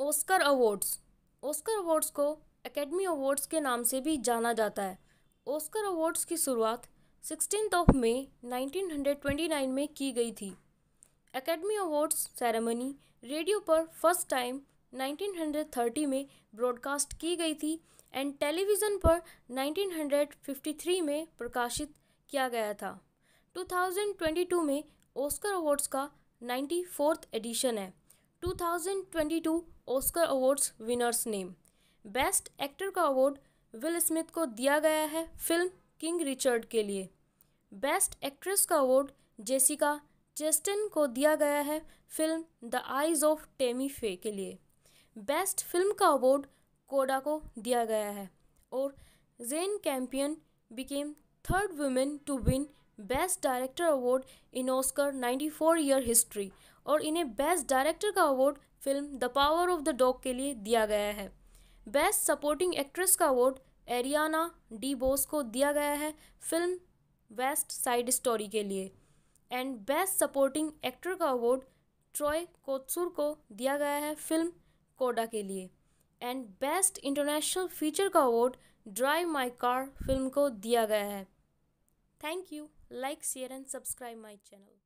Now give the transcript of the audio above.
Oscar awards Oscar awards को Academy Awards के नाम से भी जाना जाता है ओस्कर अवार्ड्स की शुरुआत सिक्सटीन ऑफ मे 1929 में की गई थी एकेडमी अवार्ड्स सेरेमनी रेडियो पर फर्स्ट टाइम 1930 में ब्रॉडकास्ट की गई थी एंड टेलीविज़न पर 1953 में प्रकाशित किया गया था 2022 में ओस्कर अवार्ड्स का नाइन्टी फोर्थ एडिशन है 2022 Oscar awards winners name best actor का अवार्ड विल स्मिथ को दिया गया है फिल्म किंग रिचर्ड के लिए बेस्ट एक्ट्रेस का अवार्ड जेसिका चेस्टन को दिया गया है film the eyes of Tammy Faye के लिए बेस्ट फिल्म का अवार्ड कोडा को दिया गया है और Jane Campion became third women to win best director award in Oscar 94 year history और इन्हें बेस्ट डायरेक्टर का award film the power of the dog के लिए दिया गया है बेस्ट सपोर्टिंग एक्ट्रेस का अवार्ड एरियाना डी बोस को दिया गया है फिल्म वेस्ट साइड स्टोरी के लिए एंड बेस्ट सपोर्टिंग एक्टर का अवार्ड ट्रॉय कोत्सुर को दिया गया है फिल्म कोडा के लिए एंड बेस्ट इंटरनेशनल फीचर का award drive my car film को दिया गया है thank you like share and subscribe my channel